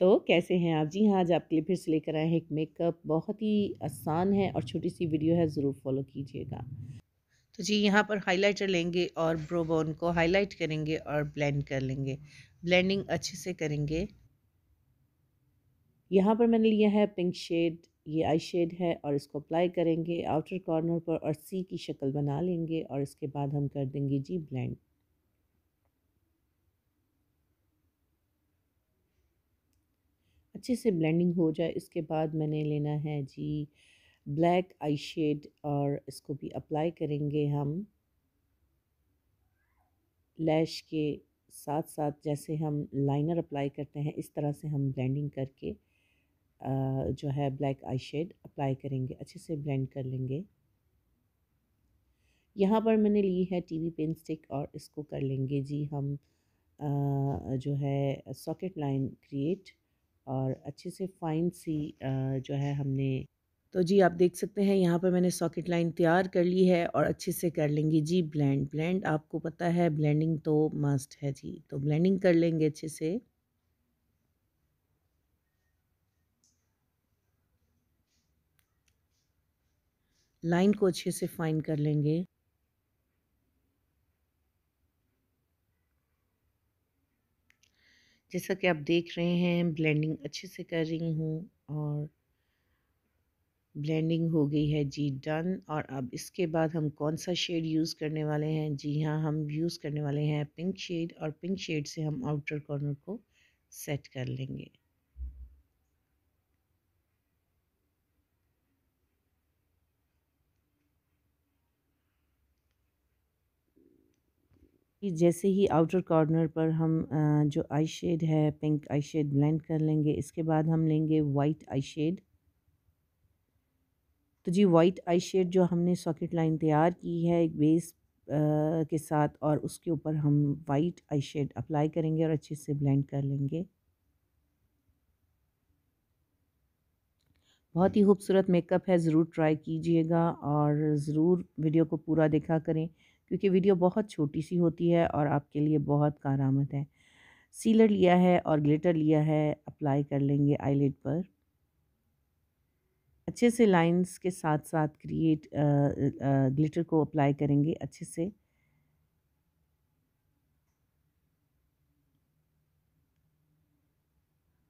तो कैसे हैं आप जी हाँ आज आपके लिए फिर से लेकर आए हैं एक मेकअप बहुत ही आसान है और छोटी सी वीडियो है ज़रूर फॉलो कीजिएगा तो जी यहाँ पर हाइलाइटर लेंगे और ब्रोबोन को हाईलाइट करेंगे और ब्लेंड कर लेंगे ब्लेंडिंग अच्छे से करेंगे यहाँ पर मैंने लिया है पिंक शेड ये आई शेड है और इसको अप्लाई करेंगे आउटर कॉर्नर पर और सी की शक्ल बना लेंगे और इसके बाद हम कर देंगे जी ब्लेंड अच्छे से ब्लेंडिंग हो जाए इसके बाद मैंने लेना है जी ब्लैक आई शेड और इसको भी अप्लाई करेंगे हम लैश के साथ साथ जैसे हम लाइनर अप्लाई करते हैं इस तरह से हम ब्लेंडिंग करके जो है ब्लैक आई शेड अप्लाई करेंगे अच्छे से ब्लेंड कर लेंगे यहाँ पर मैंने ली है टीवी पेन स्टिक और इसको कर लेंगे जी हम जो है सॉकेट लाइन क्रिएट और अच्छे से फाइन सी जो है हमने तो जी आप देख सकते हैं यहाँ पर मैंने सॉकेट लाइन तैयार कर ली है और अच्छे से कर लेंगे जी ब्लेंड ब्लेंड आपको पता है ब्लेंडिंग तो मस्ट है जी तो ब्लेंडिंग कर लेंगे अच्छे से लाइन को अच्छे से फाइन कर लेंगे जैसा कि आप देख रहे हैं ब्लेंडिंग अच्छे से कर रही हूँ और ब्लेंडिंग हो गई है जी डन और अब इसके बाद हम कौन सा शेड यूज़ करने वाले हैं जी हाँ हम यूज़ करने वाले हैं पिंक शेड और पिंक शेड से हम आउटर कॉर्नर को सेट कर लेंगे कि जैसे ही आउटर कॉर्नर पर हम जो आई शेड है पिंक आई शेड ब्लेंड कर लेंगे इसके बाद हम लेंगे वाइट आई शेड तो जी वाइट आई शेड जो हमने सॉकेट लाइन तैयार की है एक बेस के साथ और उसके ऊपर हम वाइट आई शेड अप्लाई करेंगे और अच्छे से ब्लेंड कर लेंगे बहुत ही खूबसूरत मेकअप है ज़रूर ट्राई कीजिएगा और ज़रूर वीडियो को पूरा देखा करें क्योंकि वीडियो बहुत छोटी सी होती है और आपके लिए बहुत कारामद है सीलर लिया है और ग्लिटर लिया है अप्लाई कर लेंगे आईलेट पर अच्छे से लाइंस के साथ साथ क्रिएट ग्लिटर को अप्लाई करेंगे अच्छे से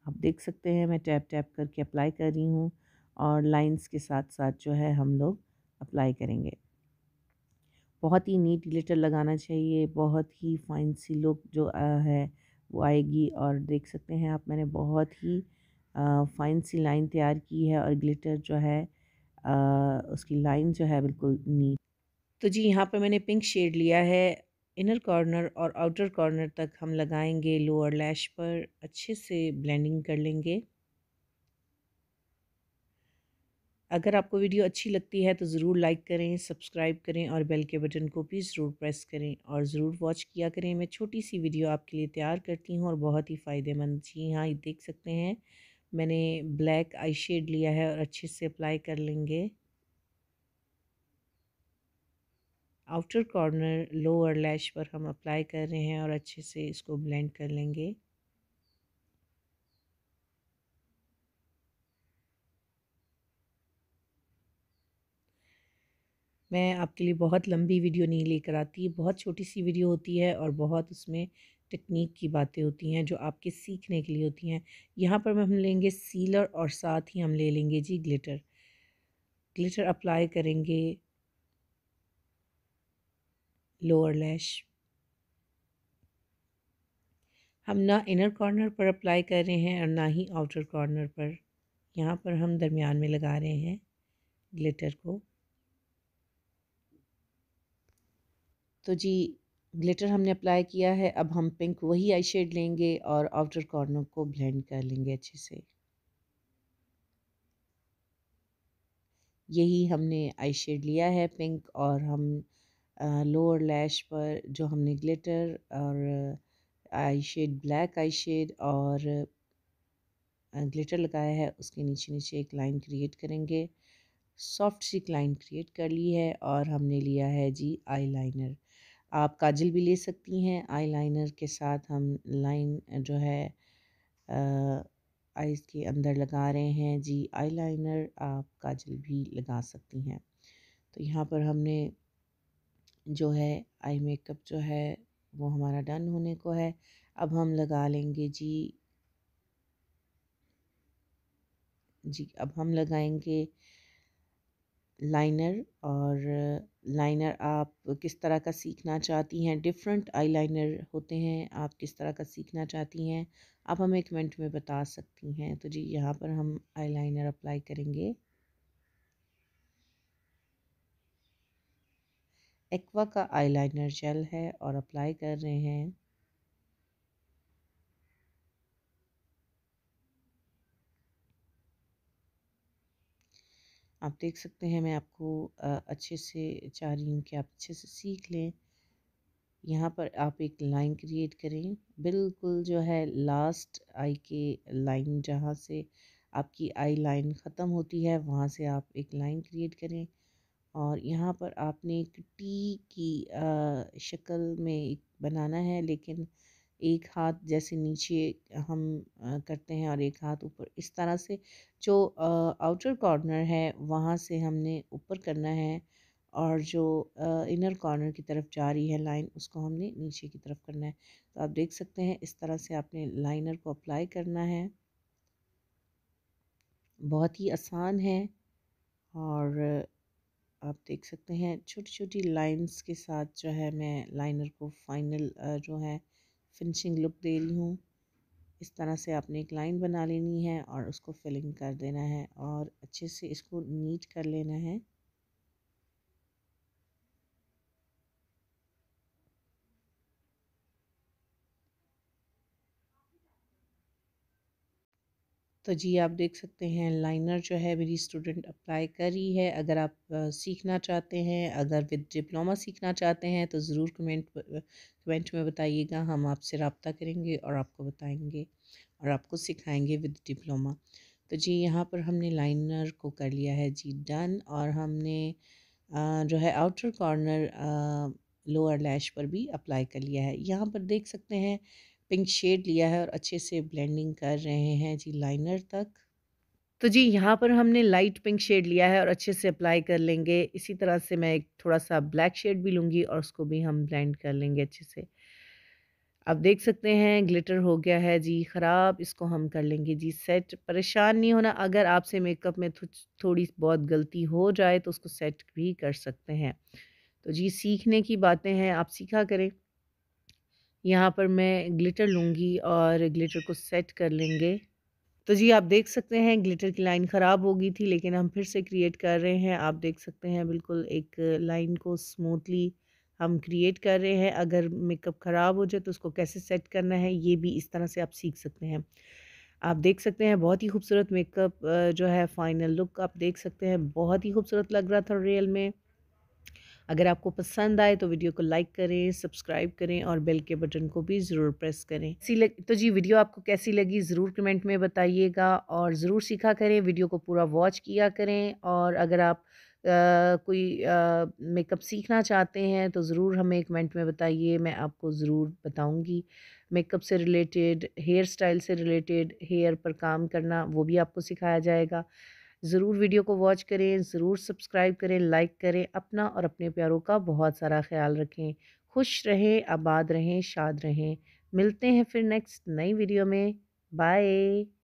आप देख सकते हैं मैं टैप टैप करके अप्लाई कर रही हूँ और लाइंस के साथ साथ जो है हम लोग अप्लाई करेंगे बहुत ही नीट ग्लिटर लगाना चाहिए बहुत ही फाइन सी लुक जो है वो आएगी और देख सकते हैं आप मैंने बहुत ही फ़ाइन सी लाइन तैयार की है और ग्लिटर जो है आ, उसकी लाइन जो है बिल्कुल नीट तो जी यहाँ पर मैंने पिंक शेड लिया है इनर कॉर्नर और आउटर कॉर्नर तक हम लगाएंगे लोअर लैश पर अच्छे से ब्लेंडिंग कर लेंगे अगर आपको वीडियो अच्छी लगती है तो ज़रूर लाइक करें सब्सक्राइब करें और बेल के बटन को भी ज़रूर प्रेस करें और ज़रूर वॉच किया करें मैं छोटी सी वीडियो आपके लिए तैयार करती हूँ और बहुत ही फ़ायदेमंद जी हाँ ये देख सकते हैं मैंने ब्लैक आई शेड लिया है और अच्छे से अप्लाई कर लेंगे आउटर कॉर्नर लोअर लैश पर हम अप्लाई कर रहे हैं और अच्छे से इसको ब्लेंड कर लेंगे मैं आपके लिए बहुत लंबी वीडियो नहीं लेकर आती बहुत छोटी सी वीडियो होती है और बहुत उसमें टेक्निक की बातें होती हैं जो आपके सीखने के लिए होती हैं यहाँ पर हम लेंगे सीलर और साथ ही हम ले लेंगे जी ग्लिटर ग्लिटर अप्लाई करेंगे लोअर लैश हम ना इनर कॉर्नर पर अप्लाई कर रहे हैं और ना ही आउटर कॉर्नर पर यहाँ पर हम दरमियान में लगा रहे हैं ग्लिटर को तो जी ग्लिटर हमने अप्लाई किया है अब हम पिंक वही आई शेड लेंगे और आउटर कॉर्नर को ब्लेंड कर लेंगे अच्छे से यही हमने आई शेड लिया है पिंक और हम लोअर लैश पर जो हमने ग्लिटर और eye shade black eye shade और ग्लिटर लगाया है उसके नीचे नीचे एक लाइन क्रिएट करेंगे सॉफ्ट सी लाइन क्रिएट कर ली है और हमने लिया है जी आई लाइनर आप काजल भी ले सकती हैं आईलाइनर के साथ हम लाइन जो है आइज़ के अंदर लगा रहे हैं जी आईलाइनर आप काजल भी लगा सकती हैं तो यहाँ पर हमने जो है आई मेकअप जो है वो हमारा डन होने को है अब हम लगा लेंगे जी जी अब हम लगाएंगे लाइनर और लाइनर आप किस तरह का सीखना चाहती हैं डिफरेंट आईलाइनर होते हैं आप किस तरह का सीखना चाहती हैं आप हमें कमेंट में बता सकती हैं तो जी यहाँ पर हम आईलाइनर अप्लाई करेंगे एक्वा का आईलाइनर जेल है और अप्लाई कर रहे हैं आप देख सकते हैं मैं आपको अच्छे से चाह रही हूँ कि आप अच्छे से सीख लें यहाँ पर आप एक लाइन क्रिएट करें बिल्कुल जो है लास्ट आई के लाइन जहाँ से आपकी आई लाइन ख़त्म होती है वहाँ से आप एक लाइन क्रिएट करें और यहाँ पर आपने एक टी की शक्ल में एक बनाना है लेकिन एक हाथ जैसे नीचे हम करते हैं और एक हाथ ऊपर इस तरह से जो आउटर कॉर्नर है वहाँ से हमने ऊपर करना है और जो इनर कॉर्नर की तरफ जा रही है लाइन उसको हमने नीचे की तरफ करना है तो आप देख सकते हैं इस तरह से आपने लाइनर को अप्लाई करना है बहुत ही आसान है और आप देख सकते हैं छोटी छोटी लाइंस के साथ जो है मैं लाइनर को फाइनल जो है फिनिशिंग लुक दे रही हूँ इस तरह से आपने एक लाइन बना लेनी है और उसको फिलिंग कर देना है और अच्छे से इसको नीट कर लेना है तो जी आप देख सकते हैं लाइनर जो है मेरी स्टूडेंट अप्लाई कर रही है अगर आप सीखना चाहते हैं अगर विद डिप्लोमा सीखना चाहते हैं तो ज़रूर कमेंट कमेंट में बताइएगा हम आपसे रबता करेंगे और आपको बताएंगे और आपको सिखाएंगे विद डिप्लोमा तो जी यहाँ पर हमने लाइनर को कर लिया है जी डन और हमने जो है आउटर कॉर्नर लोअर लैश पर भी अप्लाई कर लिया है यहाँ पर देख सकते हैं पिंक शेड लिया है और अच्छे से ब्लेंडिंग कर रहे हैं जी लाइनर तक तो जी यहाँ पर हमने लाइट पिंक शेड लिया है और अच्छे से अप्लाई कर लेंगे इसी तरह से मैं एक थोड़ा सा ब्लैक शेड भी लूँगी और उसको भी हम ब्लेंड कर लेंगे अच्छे से आप देख सकते हैं ग्लिटर हो गया है जी ख़राब इसको हम कर लेंगे जी सेट परेशान नहीं होना अगर आपसे मेकअप में थोड़ी बहुत गलती हो जाए तो उसको सेट भी कर सकते हैं तो जी सीखने की बातें हैं आप सीखा करें यहाँ पर मैं ग्लिटर लूँगी और ग्लिटर को सेट कर लेंगे तो जी आप देख सकते हैं ग्लिटर की लाइन ख़राब हो गई थी लेकिन हम फिर से क्रिएट कर रहे हैं आप देख सकते हैं बिल्कुल एक लाइन को स्मूथली हम क्रिएट कर रहे हैं अगर मेकअप ख़राब हो जाए तो उसको कैसे सेट करना है ये भी इस तरह से आप सीख सकते हैं आप देख सकते हैं बहुत ही खूबसूरत मेकअप जो है फाइनल लुक आप देख सकते हैं बहुत ही खूबसूरत लग रहा था रियल में अगर आपको पसंद आए तो वीडियो को लाइक करें सब्सक्राइब करें और बेल के बटन को भी ज़रूर प्रेस करें तो जी वीडियो आपको कैसी लगी ज़रूर कमेंट में बताइएगा और ज़रूर सीखा करें वीडियो को पूरा वॉच किया करें और अगर आप आ, कोई मेकअप सीखना चाहते हैं तो ज़रूर हमें कमेंट में बताइए मैं आपको ज़रूर बताऊंगी मेकअप से रिलेटेड हेयर स्टाइल से रिलेटेड हेयर पर काम करना वो भी आपको सिखाया जाएगा ज़रूर वीडियो को वॉच करें ज़रूर सब्सक्राइब करें लाइक करें अपना और अपने प्यारों का बहुत सारा ख्याल रखें खुश रहें आबाद रहें शाद रहें मिलते हैं फिर नेक्स्ट नई वीडियो में बाय